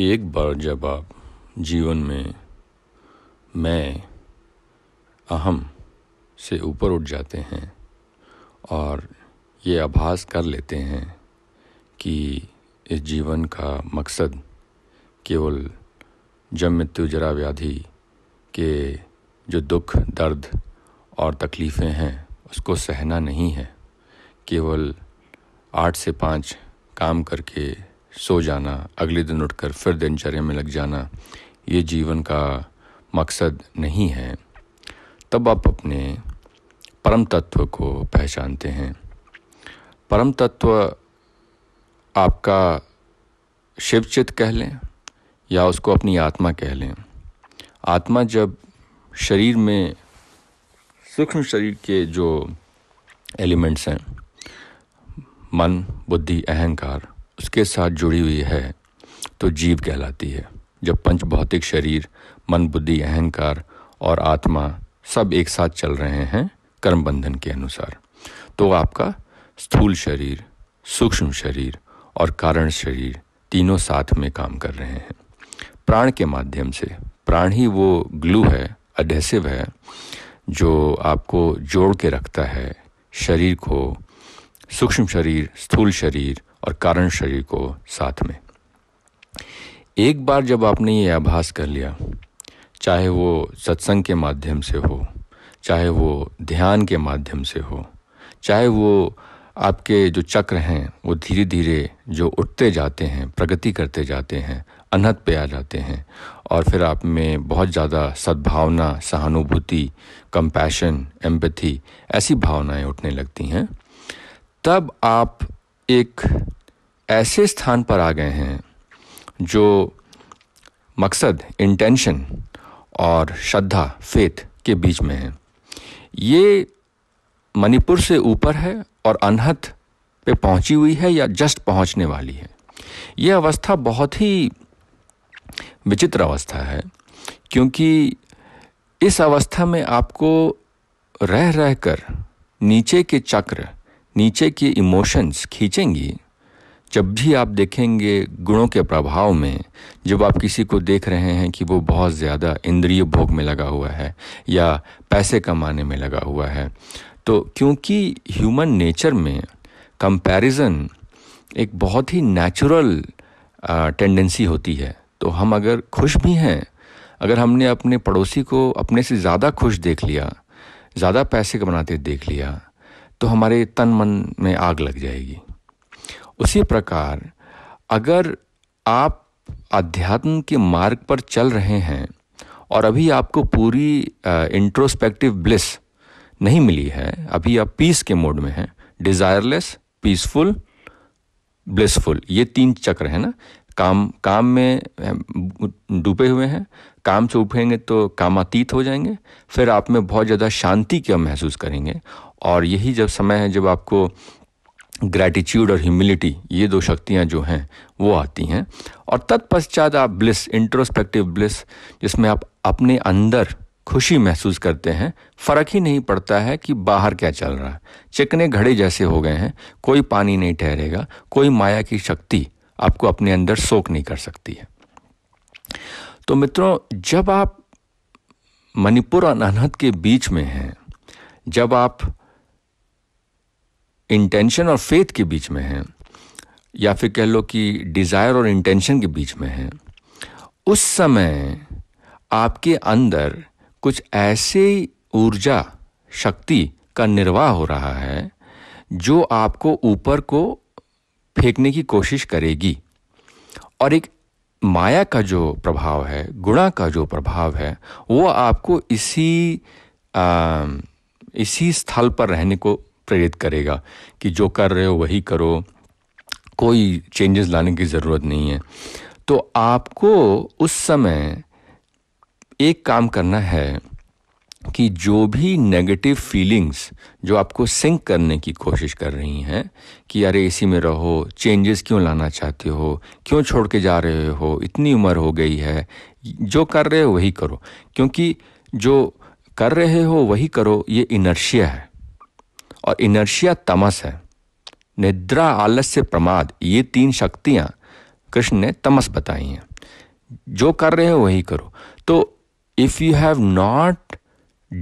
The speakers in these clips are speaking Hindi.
एक बार जब आप जीवन में मैं अहम से ऊपर उठ जाते हैं और ये आभास कर लेते हैं कि इस जीवन का मकसद केवल जम मृत्यु जरा व्याधि के जो दुख दर्द और तकलीफ़ें हैं उसको सहना नहीं है केवल आठ से पाँच काम करके सो जाना अगले दिन उठकर फिर दिनचर्या में लग जाना ये जीवन का मकसद नहीं है तब आप अपने परम तत्व को पहचानते हैं परम तत्व आपका शिवचित कह लें या उसको अपनी आत्मा कह लें आत्मा जब शरीर में सूक्ष्म शरीर के जो एलिमेंट्स हैं मन बुद्धि अहंकार उसके साथ जुड़ी हुई है तो जीव कहलाती है जब पंच भौतिक शरीर मन बुद्धि अहंकार और आत्मा सब एक साथ चल रहे हैं कर्म बंधन के अनुसार तो आपका स्थूल शरीर सूक्ष्म शरीर और कारण शरीर तीनों साथ में काम कर रहे हैं प्राण के माध्यम से प्राण ही वो ग्लू है अडेसिव है जो आपको जोड़ के रखता है शरीर को सूक्ष्म शरीर स्थूल शरीर और कारण शरीर को साथ में एक बार जब आपने ये आभास कर लिया चाहे वो सत्संग के माध्यम से हो चाहे वो ध्यान के माध्यम से हो चाहे वो आपके जो चक्र हैं वो धीरे धीरे जो उठते जाते हैं प्रगति करते जाते हैं अनहत पे आ जाते हैं और फिर आप में बहुत ज़्यादा सद्भावना सहानुभूति कंपैशन एम्पथी ऐसी भावनाएं उठने लगती हैं तब आप एक ऐसे स्थान पर आ गए हैं जो मकसद इंटेंशन और श्रद्धा फेथ के बीच में है ये मणिपुर से ऊपर है और अनहत पे पहुंची हुई है या जस्ट पहुंचने वाली है ये अवस्था बहुत ही विचित्र अवस्था है क्योंकि इस अवस्था में आपको रह रह कर नीचे के चक्र नीचे के इमोशंस खींचेंगी जब भी आप देखेंगे गुणों के प्रभाव में जब आप किसी को देख रहे हैं कि वो बहुत ज़्यादा इंद्रिय भोग में लगा हुआ है या पैसे कमाने में लगा हुआ है तो क्योंकि ह्यूमन नेचर में कंपैरिजन एक बहुत ही नेचुरल टेंडेंसी होती है तो हम अगर खुश भी हैं अगर हमने अपने पड़ोसी को अपने से ज़्यादा खुश देख लिया ज़्यादा पैसे कमाते देख लिया तो हमारे तन मन में आग लग जाएगी उसी प्रकार अगर आप अध्यात्म के मार्ग पर चल रहे हैं और अभी आपको पूरी इंट्रोस्पेक्टिव ब्लिस नहीं मिली है अभी आप पीस के मोड में हैं डिज़ायरलेस पीसफुल ब्लिसफुल ये तीन चक्र हैं ना काम काम में डूबे हुए हैं काम से उठेंगे तो कामातीत हो जाएंगे फिर आप में बहुत ज़्यादा शांति क्या महसूस करेंगे और यही जब समय है जब आपको ग्रैटिट्यूड और ह्यूमिलिटी ये दो शक्तियाँ जो हैं वो आती हैं और तत्पश्चात आप ब्लिस इंट्रोस्पेक्टिव ब्लिस जिसमें आप अपने अंदर खुशी महसूस करते हैं फ़र्क ही नहीं पड़ता है कि बाहर क्या चल रहा है चिकने घड़े जैसे हो गए हैं कोई पानी नहीं ठहरेगा कोई माया की शक्ति आपको अपने अंदर सोख नहीं कर सकती है तो मित्रों जब आप मणिपुर और अनहद के बीच में हैं जब आप इंटेंशन और फेथ के बीच में है या फिर कह लो कि डिज़ायर और इंटेंशन के बीच में है उस समय आपके अंदर कुछ ऐसे ऊर्जा शक्ति का निर्वाह हो रहा है जो आपको ऊपर को फेंकने की कोशिश करेगी और एक माया का जो प्रभाव है गुणा का जो प्रभाव है वो आपको इसी आ, इसी स्थल पर रहने को प्रेरित करेगा कि जो कर रहे हो वही करो कोई चेंजेस लाने की ज़रूरत नहीं है तो आपको उस समय एक काम करना है कि जो भी नेगेटिव फीलिंग्स जो आपको सिंक करने की कोशिश कर रही हैं कि अरे इसी में रहो चेंजेस क्यों लाना चाहते हो क्यों छोड़ के जा रहे हो इतनी उम्र हो गई है जो कर रहे हो वही करो क्योंकि जो कर रहे हो वही करो ये इनर्शिया है और इनर्शिया तमस है निद्रा आलस्य प्रमाद ये तीन शक्तियाँ कृष्ण ने तमस बताई हैं जो कर रहे हो वही करो तो if you have not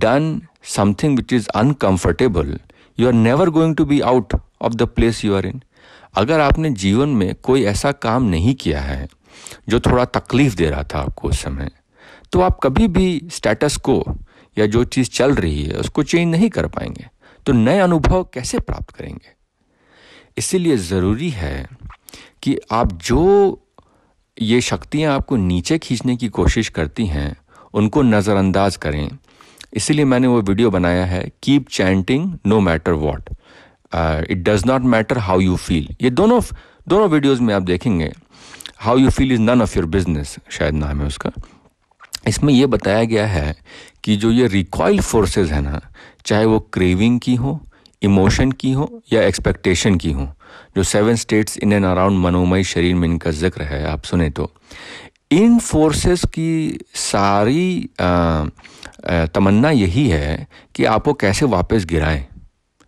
done something which is uncomfortable you are never going to be out of the place you are in अगर आपने जीवन में कोई ऐसा काम नहीं किया है जो थोड़ा तकलीफ दे रहा था आपको उस समय तो आप कभी भी स्टेटस को या जो चीज़ चल रही है उसको चेंज नहीं कर पाएंगे तो नए अनुभव कैसे प्राप्त करेंगे इसीलिए ज़रूरी है कि आप जो ये शक्तियाँ आपको नीचे खींचने की कोशिश करती हैं उनको नज़रअंदाज करें इसीलिए मैंने वो वीडियो बनाया है keep chanting no matter what it does not matter how you feel ये दोनों दोनों वीडियोज़ में आप देखेंगे how you feel is none of your business शायद नाम है उसका इसमें यह बताया गया है कि जो ये रिकॉयल फोर्सेज है ना चाहे वो क्रेविंग की हो इमोशन की हो या एक्सपेक्टेशन की हो जो seven states in and around मनोमय शरीर में इनका जिक्र है आप सुने तो इन फोर्सेस की सारी आ, आ, तमन्ना यही है कि आपको कैसे वापस गिराएं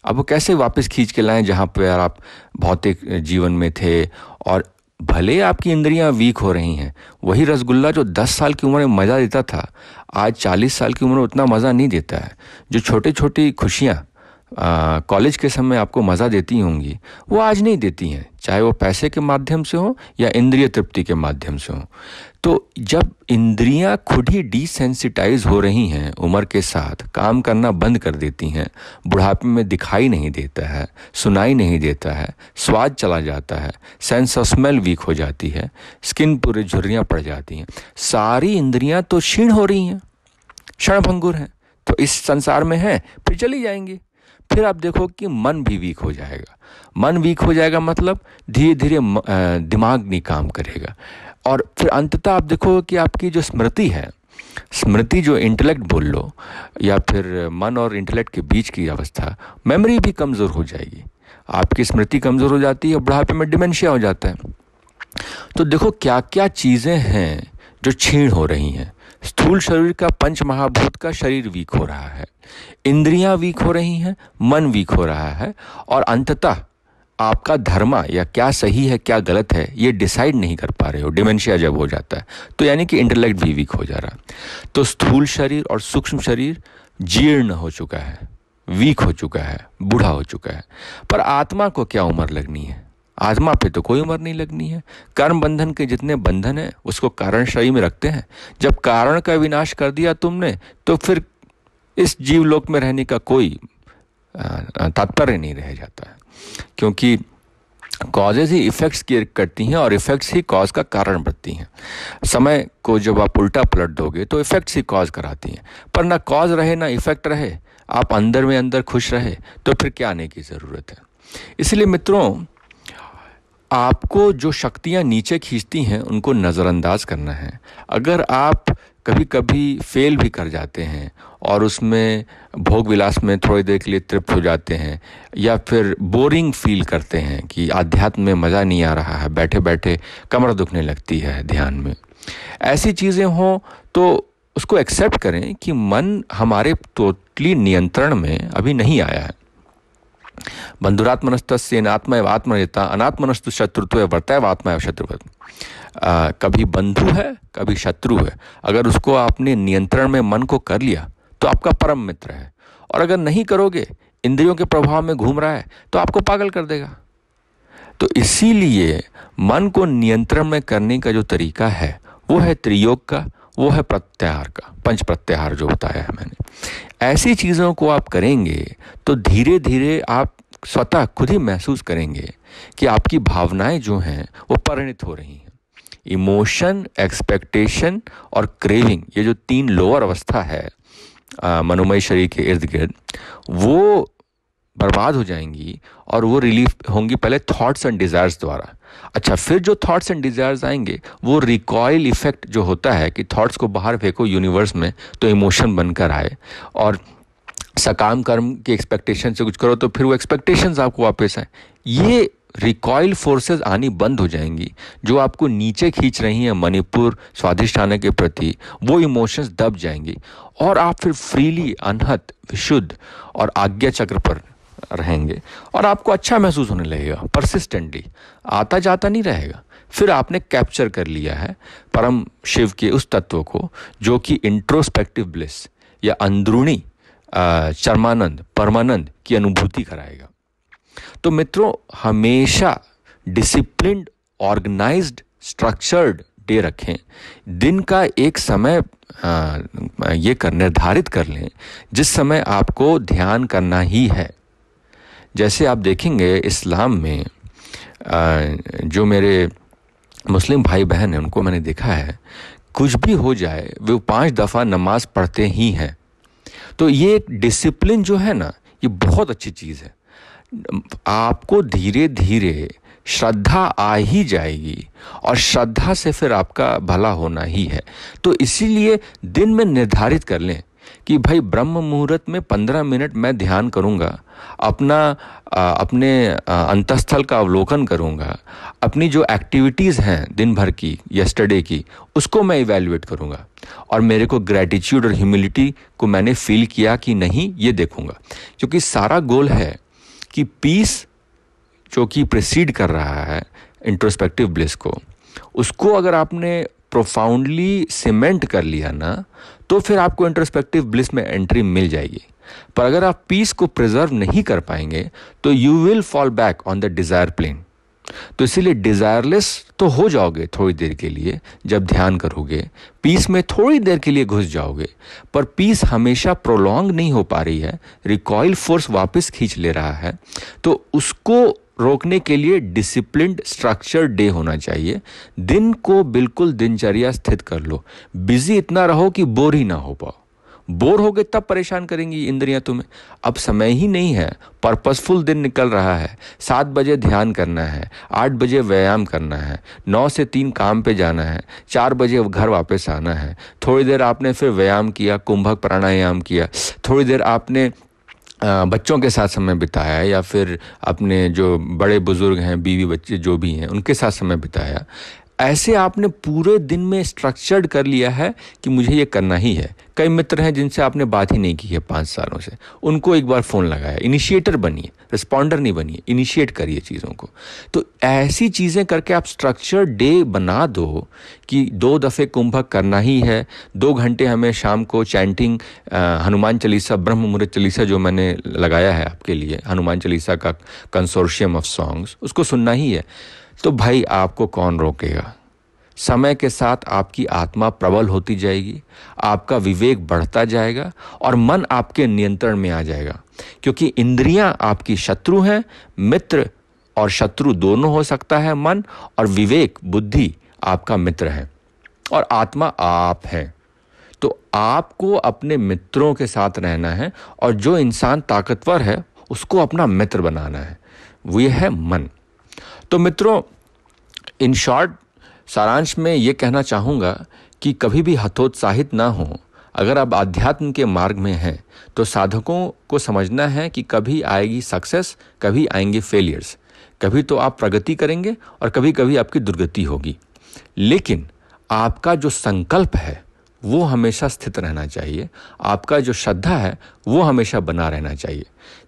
आपको कैसे वापस खींच के लाएं जहाँ पर आप भौतिक जीवन में थे और भले आपकी इंद्रियां वीक हो रही हैं वही रसगुल्ला जो 10 साल की उम्र में मज़ा देता था आज 40 साल की उम्र में उतना मज़ा नहीं देता है जो छोटी छोटी खुशियाँ कॉलेज के समय आपको मज़ा देती होंगी वो आज नहीं देती हैं चाहे वो पैसे के माध्यम से हो या इंद्रिय तृप्ति के माध्यम से हो तो जब इंद्रियां खुद ही डिसेंसिटाइज हो रही हैं उम्र के साथ काम करना बंद कर देती हैं बुढ़ापे में दिखाई नहीं देता है सुनाई नहीं देता है स्वाद चला जाता है सेंस ऑफ स्मेल वीक हो जाती है स्किन पूरी झुर्रियाँ पड़ जाती हैं सारी इंद्रियां तो क्षीण हो रही हैं क्षणभंगुर हैं तो इस संसार में हैं फिर चली जाएंगी फिर आप देखो कि मन भी वीक हो जाएगा मन वीक हो जाएगा मतलब धीरे धीरे दिमाग नहीं काम करेगा और फिर अंततः आप देखो कि आपकी जो स्मृति है स्मृति जो इंटेलेक्ट बोल लो या फिर मन और इंटेलेक्ट के बीच की अवस्था मेमोरी भी कमज़ोर हो जाएगी आपकी स्मृति कमज़ोर हो जाती है बुढ़ापे में डिमेंशिया हो जाता है तो देखो क्या क्या चीज़ें हैं जो छीण हो रही हैं स्थूल शरीर का पंच महाभूत का शरीर वीक हो रहा है इंद्रियां वीक हो रही हैं मन वीक हो रहा है और अंततः आपका धर्मा या क्या सही है क्या गलत है ये डिसाइड नहीं कर पा रहे हो डिमेंशिया जब हो जाता है तो यानी कि इंटेलेक्ट भी वीक हो जा रहा तो स्थूल शरीर और सूक्ष्म शरीर जीर्ण हो चुका है वीक हो चुका है बूढ़ा हो चुका है पर आत्मा को क्या उम्र लगनी है आत्मा पे तो कोई उम्र नहीं लगनी है कर्म बंधन के जितने बंधन हैं उसको कारण शरीर में रखते हैं जब कारण का विनाश कर दिया तुमने तो फिर इस जीवलोक में रहने का कोई तात्पर्य नहीं रह जाता है क्योंकि कॉजेज ही इफ़ेक्ट्स की करती हैं और इफ़ेक्ट्स ही कॉज का कारण बनती हैं समय को जब आप उल्टा पलट दोगे तो इफ़ेक्ट्स ही कॉज कराती हैं पर ना कॉज रहे ना इफ़ेक्ट रहे आप अंदर में अंदर खुश रहे तो फिर क्या आने की ज़रूरत है इसलिए मित्रों आपको जो शक्तियाँ नीचे खींचती हैं उनको नज़रअंदाज करना है अगर आप कभी कभी फेल भी कर जाते हैं और उसमें भोग विलास में थोड़ी देर के लिए तृप्त हो जाते हैं या फिर बोरिंग फील करते हैं कि आध्यात्म में मज़ा नहीं आ रहा है बैठे बैठे कमर दुखने लगती है ध्यान में ऐसी चीज़ें हों तो उसको एक्सेप्ट करें कि मन हमारे टोटली नियंत्रण में अभी नहीं आया है बंधुरात्मनस्तनात्म आत्मा नेता अनात्मनस्त शत्रुत्व बढ़ता है आत्मा एवं शत्रु कभी बंधु है कभी शत्रु है अगर उसको आपने नियंत्रण में मन को कर लिया तो आपका परम मित्र है और अगर नहीं करोगे इंद्रियों के प्रभाव में घूम रहा है तो आपको पागल कर देगा तो इसीलिए मन को नियंत्रण में करने का जो तरीका है वो है त्रियोग का वो है प्रत्याहार का पंच प्रत्याहार जो बताया है मैंने ऐसी चीज़ों को आप करेंगे तो धीरे धीरे आप स्वतः खुद ही महसूस करेंगे कि आपकी भावनाएं जो हैं वो परिणित हो रही हैं इमोशन एक्सपेक्टेशन और क्रेविंग ये जो तीन लोअर अवस्था है मनोमय शरीर के इर्द गिर्द वो बर्बाद हो जाएंगी और वो रिलीफ होंगी पहले थॉट्स एंड डिज़ायर्स द्वारा अच्छा फिर जो थॉट्स एंड डिज़ायर्स आएंगे वो रिकॉयल इफ़ेक्ट जो होता है कि थॉट्स को बाहर फेंको यूनिवर्स में तो इमोशन बनकर आए और सकाम कर्म की एक्सपेक्टेशन से कुछ करो तो फिर वो एक्सपेक्टेशंस आपको वापस आए ये रिकॉयल फोर्सेस आनी बंद हो जाएंगी जो आपको नीचे खींच रही हैं मणिपुर आने के प्रति वो इमोशंस दब जाएंगी और आप फिर फ्रीली अनहत विशुद्ध और आज्ञा चक्र पर रहेंगे और आपको अच्छा महसूस होने लगेगा परसिस्टेंटली आता जाता नहीं रहेगा फिर आपने कैप्चर कर लिया है परम शिव के उस तत्व को जो कि इंट्रोस्पेक्टिव ब्लिस या अंदरूनी चरमानंद परमानंद की अनुभूति कराएगा तो मित्रों हमेशा डिसिप्लिन ऑर्गेनाइज्ड स्ट्रक्चर्ड डे रखें दिन का एक समय ये कर निर्धारित कर लें जिस समय आपको ध्यान करना ही है जैसे आप देखेंगे इस्लाम में जो मेरे मुस्लिम भाई बहन हैं उनको मैंने देखा है कुछ भी हो जाए वे पांच दफ़ा नमाज पढ़ते ही हैं तो ये एक डिसिप्लिन जो है ना ये बहुत अच्छी चीज़ है आपको धीरे धीरे श्रद्धा आ ही जाएगी और श्रद्धा से फिर आपका भला होना ही है तो इसीलिए दिन में निर्धारित कर लें कि भाई ब्रह्म मुहूर्त में पंद्रह मिनट मैं ध्यान करूँगा अपना आ, अपने अंतस्थल का अवलोकन करूँगा अपनी जो एक्टिविटीज़ हैं दिन भर की यस्टरडे की उसको मैं इवेल्युएट करूँगा और मेरे को ग्रेटिट्यूड और ह्यूमिलिटी को मैंने फील किया कि नहीं ये देखूँगा क्योंकि सारा गोल है कि पीस जो कि प्रोसीड कर रहा है इंट्रोस्पेक्टिव ब्लिस को उसको अगर आपने प्रोफाउंडली सीमेंट कर लिया ना तो फिर आपको इंटरस्पेक्टिव ब्लिस में एंट्री मिल जाएगी पर अगर आप पीस को प्रिजर्व नहीं कर पाएंगे तो you will fall back on the desire plane तो इसीलिए डिज़ायरलेस तो हो जाओगे थोड़ी देर के लिए जब ध्यान करोगे पीस में थोड़ी देर के लिए घुस जाओगे पर पीस हमेशा प्रोलॉन्ग नहीं हो पा रही है रिकॉयल फोर्स वापस खींच ले रहा है तो उसको रोकने के लिए डिसिप्लिनड स्ट्रक्चर डे होना चाहिए दिन को बिल्कुल दिनचर्या स्थित कर लो बिजी इतना रहो कि बोर ही ना हो पाओ बोर हो गए तब परेशान करेंगी इंद्रियां तुम्हें अब समय ही नहीं है पर्पसफुल दिन निकल रहा है सात बजे ध्यान करना है आठ बजे व्यायाम करना है नौ से तीन काम पे जाना है चार बजे घर वापस आना है थोड़ी देर आपने फिर व्यायाम किया कुंभक प्राणायाम किया थोड़ी देर आपने बच्चों के साथ समय बिताया या फिर अपने जो बड़े बुज़ुर्ग हैं बीवी बच्चे जो भी हैं उनके साथ समय बिताया ऐसे आपने पूरे दिन में स्ट्रक्चर्ड कर लिया है कि मुझे ये करना ही है कई मित्र हैं जिनसे आपने बात ही नहीं की है पाँच सालों से उनको एक बार फ़ोन लगाया इनिशिएटर बनिए रिस्पॉन्डर नहीं बनिए इनिशिएट करिए चीज़ों को तो ऐसी चीज़ें करके आप स्ट्रक्चर डे बना दो कि दो दफ़े कुंभक करना ही है दो घंटे हमें शाम को चैंटिंग हनुमान चालीसा ब्रह्म मुहूर्त चालीसा जो मैंने लगाया है आपके लिए हनुमान चालीसा का कंसोर्शियम ऑफ सॉन्ग्स उसको सुनना ही है तो भाई आपको कौन रोकेगा समय के साथ आपकी आत्मा प्रबल होती जाएगी आपका विवेक बढ़ता जाएगा और मन आपके नियंत्रण में आ जाएगा क्योंकि इंद्रियां आपकी शत्रु हैं मित्र और शत्रु दोनों हो सकता है मन और विवेक बुद्धि आपका मित्र है और आत्मा आप है तो आपको अपने मित्रों के साथ रहना है और जो इंसान ताकतवर है उसको अपना मित्र बनाना है वह है मन तो मित्रों इन शॉर्ट सारांश में ये कहना चाहूँगा कि कभी भी हतोत्साहित ना हो अगर आप आध्यात्म के मार्ग में हैं तो साधकों को समझना है कि कभी आएगी सक्सेस कभी आएंगे फेलियर्स कभी तो आप प्रगति करेंगे और कभी कभी आपकी दुर्गति होगी लेकिन आपका जो संकल्प है वो हमेशा स्थित रहना चाहिए आपका जो श्रद्धा है वो हमेशा बना रहना चाहिए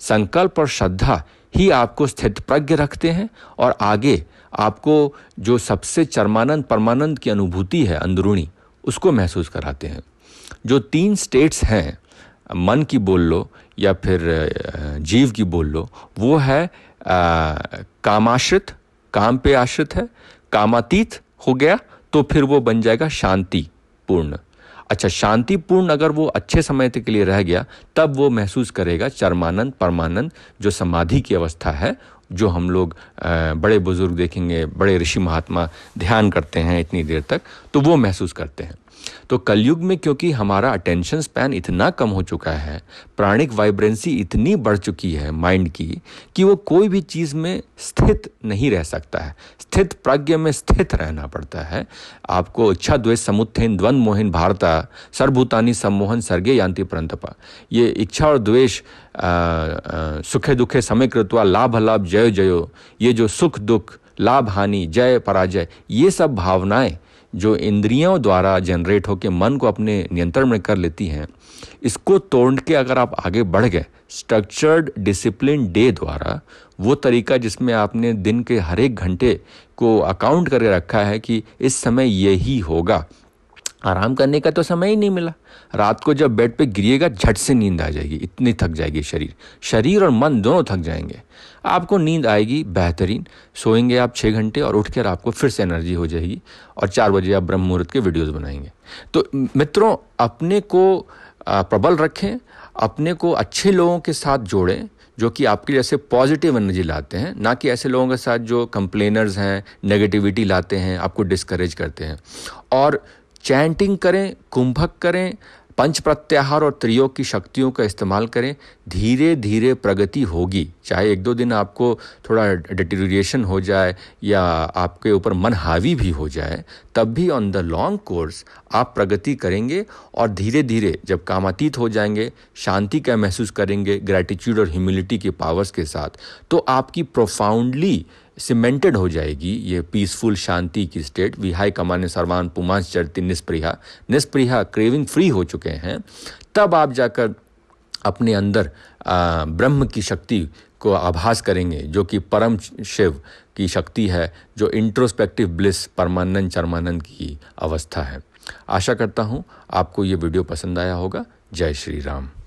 संकल्प और श्रद्धा ही आपको स्थित प्रज्ञ रखते हैं और आगे आपको जो सबसे चरमानंद परमानंद की अनुभूति है अंदरूनी उसको महसूस कराते हैं जो तीन स्टेट्स हैं मन की बोल लो या फिर जीव की बोल लो वो है आ, कामाश्रित काम पे आश्रित है कामातीत हो गया तो फिर वो बन जाएगा शांति पूर्ण अच्छा शांतिपूर्ण अगर वो अच्छे समय के लिए रह गया तब वो महसूस करेगा चरमानंद परमानंद जो समाधि की अवस्था है जो हम लोग बड़े बुज़ुर्ग देखेंगे बड़े ऋषि महात्मा ध्यान करते हैं इतनी देर तक तो वो महसूस करते हैं तो कलयुग में क्योंकि हमारा अटेंशन स्पैन इतना कम हो चुका है प्राणिक वाइब्रेंसी इतनी बढ़ चुकी है माइंड की कि वो कोई भी चीज़ में स्थित नहीं रह सकता है स्थित प्रज्ञ में स्थित रहना पड़ता है आपको इच्छा द्वेष समुत्थेन द्वंद मोहिन भारता सर्वभूतानी सम्मोहन सर्गे यांति परंतपा ये इच्छा और द्वेष सुखे दुखे समय कृतवा लाभ लाभ जय जयो ये जो सुख दुख लाभ हानि जय पराजय ये सब भावनाएं जो इंद्रियों द्वारा जनरेट होकर मन को अपने नियंत्रण में कर लेती हैं इसको तोड़ के अगर आप आगे बढ़ गए स्ट्रक्चर्ड डिसिप्लिन डे द्वारा वो तरीका जिसमें आपने दिन के हर एक घंटे को अकाउंट करके रखा है कि इस समय यही होगा आराम करने का तो समय ही नहीं मिला रात को जब बेड पे गिरिएगा झट से नींद आ जाएगी इतनी थक जाएगी शरीर शरीर और मन दोनों थक जाएंगे आपको नींद आएगी बेहतरीन सोएंगे आप छः घंटे और उठकर आपको फिर से एनर्जी हो जाएगी और चार बजे आप ब्रह्म मुहूर्त के वीडियोस बनाएंगे तो मित्रों अपने को प्रबल रखें अपने को अच्छे लोगों के साथ जोड़ें जो कि आपके जैसे पॉजिटिव एनर्जी लाते हैं ना कि ऐसे लोगों के साथ जो कंप्लेनर्स हैं नेगेटिविटी लाते हैं आपको डिस्करेज करते हैं और चैंटिंग करें कुंभक करें पंच प्रत्याहार और त्रियोग की शक्तियों का इस्तेमाल करें धीरे धीरे प्रगति होगी चाहे एक दो दिन आपको थोड़ा डिटेरिएशन हो जाए या आपके ऊपर मन हावी भी हो जाए तब भी ऑन द लॉन्ग कोर्स आप प्रगति करेंगे और धीरे धीरे जब कामातीत हो जाएंगे शांति का महसूस करेंगे ग्रैटिट्यूड और ह्यूमिलिटी के पावर्स के साथ तो आपकी प्रोफाउंडली सिमेंटेड हो जाएगी ये पीसफुल शांति की स्टेट वी हाई कमान सरमान पुमांस चरती निष्प्रिया निष्प्रिया क्रेविंग फ्री हो चुके हैं तब आप जाकर अपने अंदर आ, ब्रह्म की शक्ति को आभास करेंगे जो कि परम शिव की शक्ति है जो इंट्रोस्पेक्टिव ब्लिस परमानंद चरमानंद की अवस्था है आशा करता हूँ आपको ये वीडियो पसंद आया होगा जय श्री राम